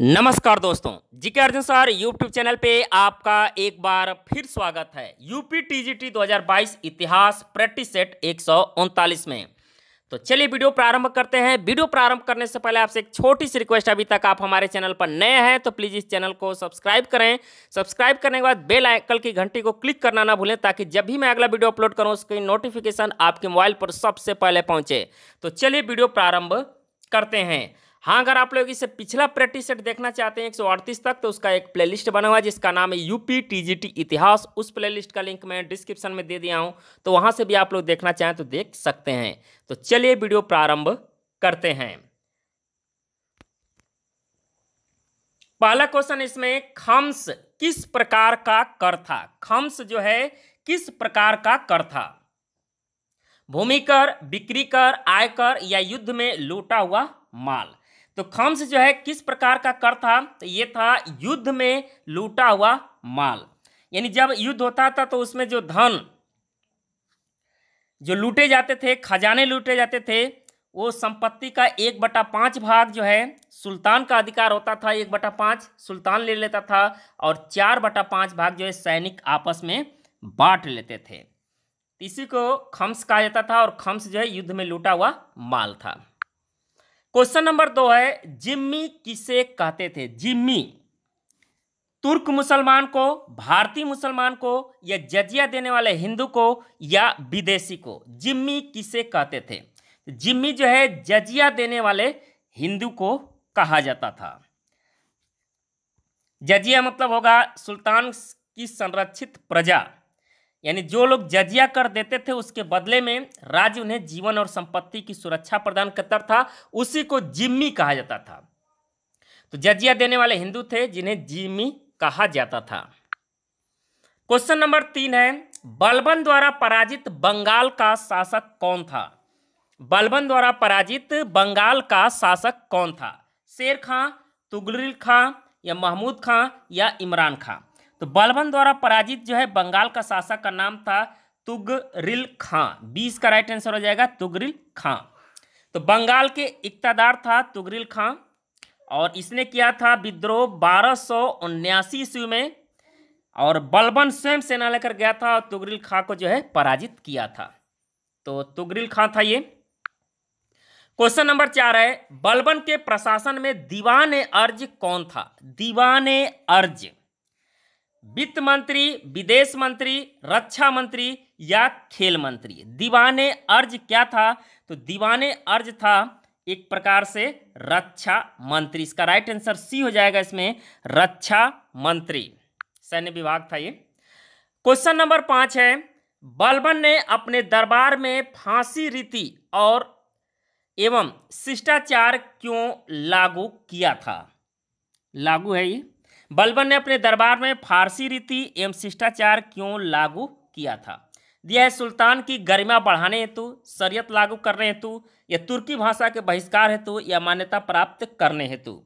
नमस्कार दोस्तों GK Arjun sir YouTube channel पे आपका एक बार फिर स्वागत है यूपी टीजीटी 2022 इतिहास प्रैक्टिस सेट एक में तो चलिए वीडियो प्रारंभ करते हैं वीडियो प्रारंभ करने से पहले आपसे एक छोटी सी रिक्वेस्ट अभी तक आप हमारे चैनल पर नए हैं तो प्लीज़ इस चैनल को सब्सक्राइब करें सब्सक्राइब करने के बाद बेल आइकन की घंटी को क्लिक करना ना भूलें ताकि जब भी मैं अगला वीडियो अपलोड करूँ उसकी नोटिफिकेशन आपके मोबाइल पर सबसे पहले पहुँचे तो चलिए वीडियो प्रारंभ करते हैं हाँ अगर आप लोग इससे पिछला प्रैक्टिस सेट देखना चाहते हैं अड़तीस तक तो उसका एक प्लेलिस्ट बना हुआ है जिसका नाम है यूपी टीजीटी इतिहास उस प्लेलिस्ट का लिंक मैं डिस्क्रिप्शन में दे दिया हूँ तो वहाँ से भी आप लोग देखना चाहें तो देख सकते हैं तो चलिए वीडियो प्रारंभ करते हैं पहला क्वेश्चन इसमें खम्स किस प्रकार का कर था खम्स जो है किस प्रकार का कर था भूमि कर बिक्री कर आयकर या युद्ध में लूटा हुआ माल तो खम्स जो है किस प्रकार का कर था तो ये था युद्ध में लूटा हुआ माल यानी जब युद्ध होता था तो उसमें जो धन जो लूटे जाते थे खजाने लूटे जाते थे वो संपत्ति का एक बटा पाँच भाग जो है सुल्तान का अधिकार होता था एक बटा पाँच सुल्तान ले लेता था और चार बटा पाँच भाग जो है सैनिक आपस में बांट लेते थे इसी को खम्स कहा जाता था और खम्स जो है युद्ध में लूटा हुआ माल था क्वेश्चन नंबर दो है जिम्मी किसे कहते थे जिम्मी तुर्क मुसलमान को भारतीय मुसलमान को या जजिया देने वाले हिंदू को या विदेशी को जिम्मी किसे कहते थे जिम्मी जो है जजिया देने वाले हिंदू को कहा जाता था जजिया मतलब होगा सुल्तान की संरक्षित प्रजा यानी जो लोग जजिया कर देते थे उसके बदले में राज्य उन्हें जीवन और संपत्ति की सुरक्षा प्रदान करता था उसी को जिम्मी कहा जाता था तो जजिया देने वाले हिंदू थे जिन्हें जिम्मी कहा जाता था क्वेश्चन नंबर तीन है बलबन द्वारा पराजित बंगाल का शासक कौन था बलबन द्वारा पराजित बंगाल का शासक कौन था शेर खां तुगलिल खां या महमूद खां या इमरान खां तो बलबन द्वारा पराजित जो है बंगाल का शासक का नाम था तुगरिल खां बीस का राइट आंसर हो जाएगा तुगरिल खां तो बंगाल के इकतादार था तुगरिल खां और इसने किया था विद्रोह बारह सौ उन्यासी ईस्वी में और बलबन स्वयं सेना लेकर गया था और तुगरिल खां को जो है पराजित किया था तो तुगरिल खां था ये क्वेश्चन नंबर चार है बलबन के प्रशासन में दीवान अर्ज कौन था दीवान अर्ज वित्त मंत्री विदेश मंत्री रक्षा मंत्री या खेल मंत्री दीवाने अर्ज क्या था तो दीवाने अर्ज था एक प्रकार से रक्षा मंत्री इसका राइट आंसर सी हो जाएगा इसमें रक्षा मंत्री सैन्य विभाग था ये क्वेश्चन नंबर पांच है बलबन ने अपने दरबार में फांसी रीति और एवं शिष्टाचार क्यों लागू किया था लागू है ये बलबन ने अपने दरबार में फारसी रीति एवं शिष्टाचार क्यों लागू किया था दिया है सुल्तान की गरिमा बढ़ाने हेतु शरीयत लागू करने हेतु या तुर्की भाषा के बहिष्कार हेतु या मान्यता प्राप्त करने हेतु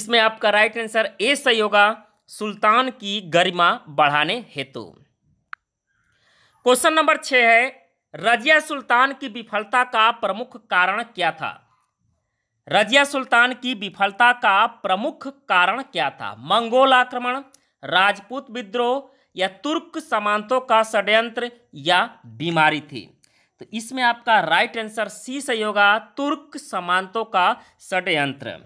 इसमें आपका राइट आंसर ए सही होगा सुल्तान की गरिमा बढ़ाने हेतु क्वेश्चन नंबर छः है रजिया सुल्तान की विफलता का प्रमुख कारण क्या था रजिया सुल्तान की विफलता का प्रमुख कारण क्या था मंगोल आक्रमण राजपूत विद्रोह या तुर्क समानतों का षड्यंत्र या बीमारी थी तो इसमें आपका राइट आंसर सी सही होगा तुर्क समानतों का षड्यंत्र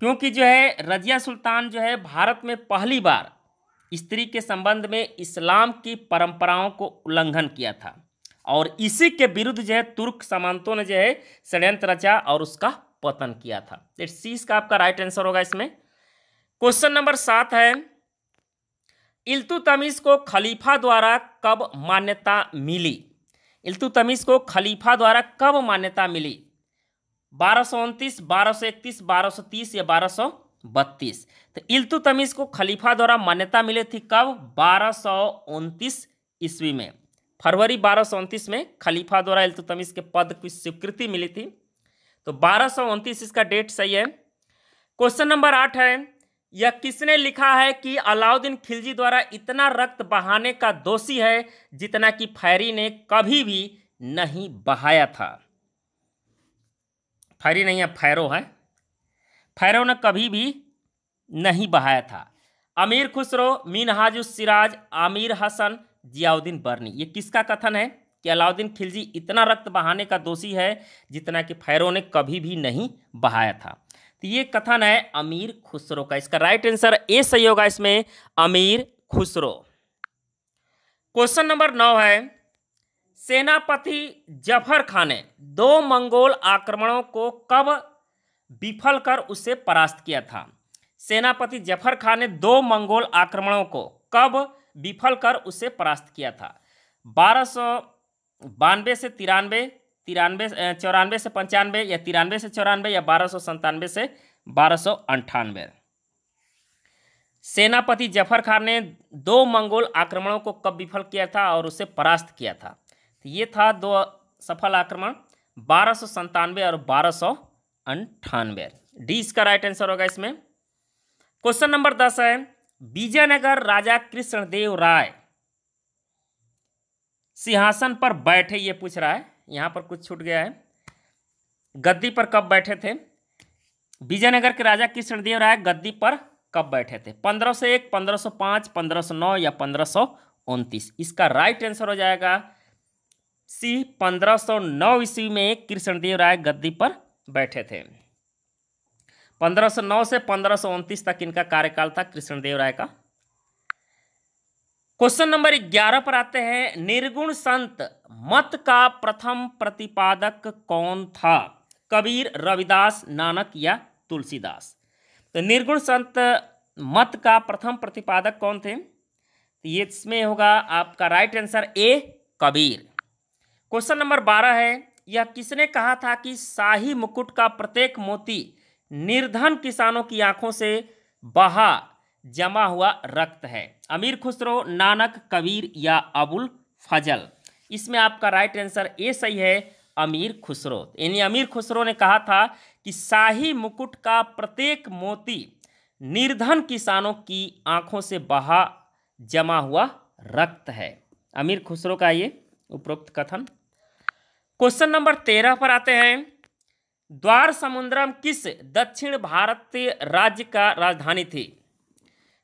क्योंकि जो है रजिया सुल्तान जो है भारत में पहली बार स्त्री के संबंध में इस्लाम की परंपराओं को उल्लंघन किया था और इसी के विरुद्ध जो है तुर्क सामंतों ने जो है षड्यंत्र रचा और उसका पतन किया था सी इसका आपका राइट आंसर होगा इसमें क्वेश्चन नंबर सात है इल्तुतमीज को खलीफा द्वारा कब मान्यता मिली इल्तुतमीज को खलीफा द्वारा कब मान्यता मिली बारह सौ उनतीस बारह इकतीस बारह तीस या बारह सौ बत्तीस तो इल्तुतमीज को खलीफा द्वारा मान्यता मिली थी कब बारह सौ उनतीस ईस्वी में फरवरी बारह में खलीफा द्वारा इल्तुतमिस के पद की स्वीकृति मिली थी तो बारह इसका डेट सही है क्वेश्चन नंबर आठ है यह किसने लिखा है कि अलाउद्दीन खिलजी द्वारा इतना रक्त बहाने का दोषी है जितना कि फैरी ने कभी भी नहीं बहाया था फैरी नहीं है फैरो है फैरो ने कभी भी नहीं बहाया था अमीर खुसरो मीनहाजुस सिराज आमिर हसन जियाउद्दीन बर्नी ये किसका कथन है कि अलाउद्दीन खिलजी इतना रक्त बहाने का दोषी है जितना कि फैरो ने कभी भी नहीं बहाया था तो ये कथन है अमीर खुसरो का इसका राइट आंसर ए सही होगा इसमें अमीर खुसरो क्वेश्चन नंबर नौ है सेनापति जफर खान ने दो मंगोल आक्रमणों को कब विफल कर उसे परास्त किया था सेनापति जफर खान ने दो मंगोल आक्रमणों को कब विफल कर उसे परास्त किया था बारह सौ बानवे से तिरानवे तिरानवे चौरानवे से पंचानवे या तिरानवे से चौरानवे या बारह सौ संतानवे से बारह सौ अंठानवे सेनापति जफर खान ने दो मंगोल आक्रमणों को कब विफल किया था और उसे परास्त किया था तो ये था दो सफल आक्रमण बारह सौ संतानवे और बारह सौ अंठानवे डी इसका राइट आंसर होगा इसमें क्वेश्चन नंबर दस है विजयनगर राजा कृष्णदेव राय सिंहासन पर बैठे ये पूछ रहा है यहाँ पर कुछ छूट गया है गद्दी पर कब बैठे थे विजयनगर के राजा कृष्णदेव राय गद्दी पर कब बैठे थे पंद्रह सौ एक पंद्रह सौ पांच पंद्रह सौ नौ या पंद्रह सौ उनतीस इसका राइट आंसर हो जाएगा सी पंद्रह सौ नौ ईस्वी में कृष्णदेव राय गद्दी पर बैठे थे 1509 से पंद्रह तक इनका कार्यकाल था कृष्णदेव राय का क्वेश्चन नंबर 11 पर आते हैं निर्गुण संत मत का प्रथम प्रतिपादक कौन था कबीर रविदास नानक या तुलसीदास तो निर्गुण संत मत का प्रथम प्रतिपादक कौन थे तो ये इसमें होगा आपका right answer A Kabir question number बारह है यह किसने कहा था कि शाही मुकुट का प्रत्येक मोती निर्धन किसानों की आंखों से बहा जमा हुआ रक्त है अमीर खुसरो नानक कबीर या अबुल फजल इसमें आपका राइट आंसर ए सही है अमीर खुसरो यानी अमीर खुसरो ने कहा था कि शाही मुकुट का प्रत्येक मोती निर्धन किसानों की आंखों से बहा जमा हुआ रक्त है अमीर खुसरो का ये उपरोक्त कथन क्वेश्चन नंबर तेरह पर आते हैं द्वार समुद्रम किस दक्षिण भारतीय राज्य का राजधानी थी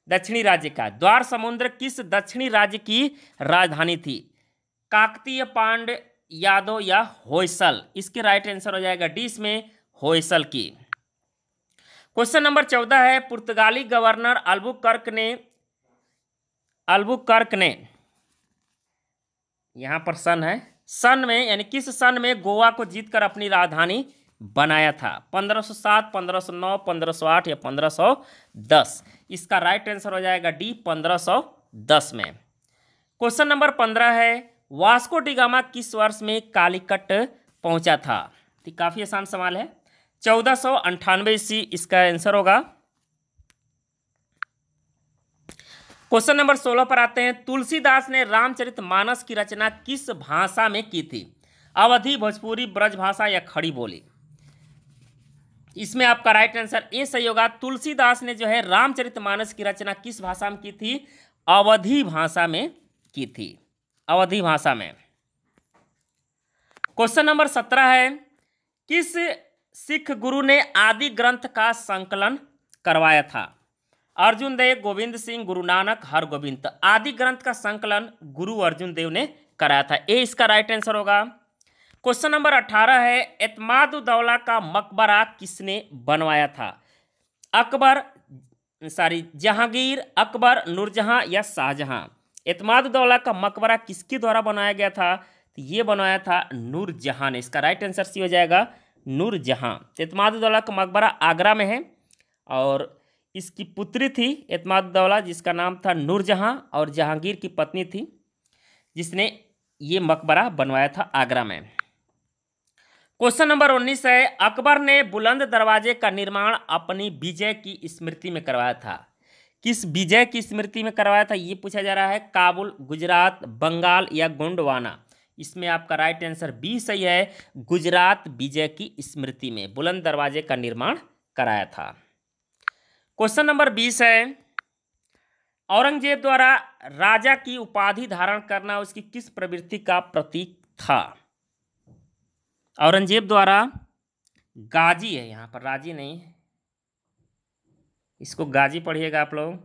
दक्षिणी राज्य का द्वार समुद्र किस दक्षिणी राज्य की राजधानी थी काकतीय पांड यादव या होयसल इसके राइट आंसर हो जाएगा डी इसमें होयसल की क्वेश्चन नंबर चौदह है पुर्तगाली गवर्नर कर्क ने अल्बुकर्क ने यहां पर सन है सन में यानी किस सन में गोवा को जीतकर अपनी राजधानी बनाया था 1507, 1509, 1508 या 1510 इसका राइट आंसर हो जाएगा डी 1510 में क्वेश्चन नंबर 15 है वास्को डिगामा किस वर्ष में कालीकट पहुंचा था तो काफ़ी आसान सवाल है चौदह सौ अंठानवे ईस्वी इसका आंसर होगा क्वेश्चन नंबर सोलह पर आते हैं तुलसीदास ने रामचरित मानस की रचना किस भाषा में की थी अवधि भोजपुरी ब्रज भाषा या खड़ी बोली इसमें आपका राइट आंसर ए सही होगा तुलसीदास ने जो है रामचरितमानस की रचना किस भाषा में की थी अवधि भाषा में की थी अवधि भाषा में क्वेश्चन नंबर सत्रह है किस सिख गुरु ने आदि ग्रंथ का संकलन करवाया था अर्जुन देव गोविंद सिंह गुरु नानक हर गोविंद आदि ग्रंथ का संकलन गुरु अर्जुन देव ने कराया था ए इसका राइट आंसर होगा क्वेश्चन नंबर अट्ठारह है एतमादुद्दौला का मकबरा किसने बनवाया था अकबर सॉरी जहांगीर अकबर नूरजहाँ या शाहजहाँ एतमादुद्दौला का मकबरा किसके द्वारा बनाया गया था तो ये बनाया था नूरजहां ने इसका राइट आंसर सी हो जाएगा नूरजहां तो एतमादुद्दौला का मकबरा आगरा में है और इसकी पुत्री थी एतमादुद्दौला जिसका नाम था नूरजहाँ और जहांगीर की पत्नी थी जिसने ये मकबरा बनवाया था आगरा में क्वेश्चन नंबर उन्नीस है अकबर ने बुलंद दरवाजे का निर्माण अपनी विजय की स्मृति में करवाया था किस विजय की स्मृति में करवाया था ये पूछा जा रहा है काबुल गुजरात बंगाल या गोंडवाना इसमें आपका राइट आंसर बी सही है गुजरात विजय की स्मृति में बुलंद दरवाजे का निर्माण कराया था क्वेश्चन नंबर बीस है औरंगजेब द्वारा राजा की उपाधि धारण करना उसकी किस प्रवृत्ति का प्रतीक था औरंगजेब द्वारा गाजी है यहाँ पर राजी नहीं इसको गाजी पढ़िएगा आप लोग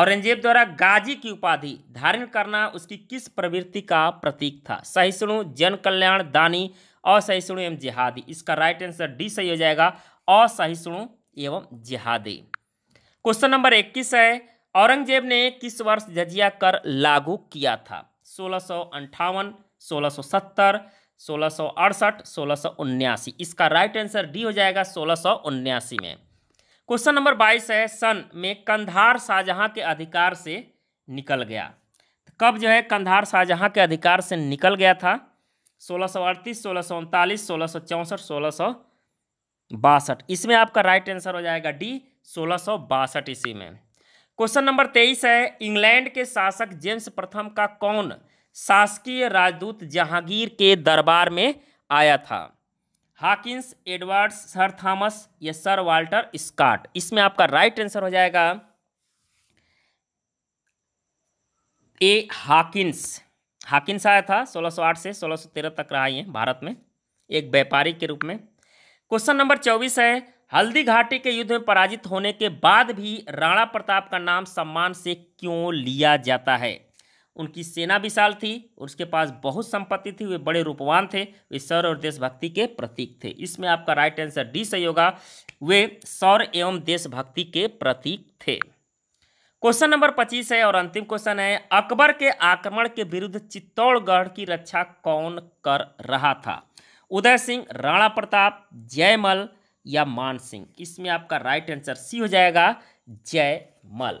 औरंगजेब द्वारा गाजी की उपाधि धारण करना उसकी किस प्रवृत्ति का प्रतीक था सहिष्णु जन कल्याण दानी असहिष्णु एवं जिहादी इसका राइट आंसर डी सही हो जाएगा असहिष्णु एवं जिहादी क्वेश्चन नंबर इक्कीस है औरंगजेब ने किस वर्ष जजिया कर लागू किया था सोलह सौ अंठावन सोलह सौ सत्तर सोलह सौ अड़सठ सोलह सौ उन्यासी इसका राइट आंसर डी हो जाएगा सोलह सौ उन्यासी में क्वेश्चन नंबर बाईस है सन में कंधार शाहजहाँ के अधिकार से निकल गया कब जो है कंधार शाहजहाँ के अधिकार से निकल गया था सोलह सौ अड़तीस सोलह सौ उनतालीस सोलह सौ चौंसठ सोलह सौ बासठ इसमें आपका राइट आंसर हो जाएगा डी सोलह सौ बासठ इसी में क्वेश्चन नंबर तेईस है इंग्लैंड के शासक जेम्स प्रथम का कौन शासकीय राजदूत जहांगीर के दरबार में आया था हाकिंस एडवर्ड्स सर थॉमस या सर वाल्टर स्कॉट इसमें आपका राइट आंसर हो जाएगा ए हाकिंस हाकिंस आया था 1608 से 1613 तक रहा ये भारत में एक व्यापारी के रूप में क्वेश्चन नंबर चौबीस है हल्दी घाटी के युद्ध में पराजित होने के बाद भी राणा प्रताप का नाम सम्मान से क्यों लिया जाता है उनकी सेना विशाल थी उसके पास बहुत संपत्ति थी वे बड़े रूपवान थे वे सौर और देशभक्ति के प्रतीक थे इसमें आपका राइट आंसर डी सही होगा वे सौर एवं देशभक्ति के प्रतीक थे क्वेश्चन नंबर पच्चीस है और अंतिम क्वेश्चन है अकबर के आक्रमण के विरुद्ध चित्तौड़गढ़ की रक्षा कौन कर रहा था उदय सिंह राणा प्रताप जयमल या मान सिंह इसमें आपका राइट आंसर सी हो जाएगा जयमल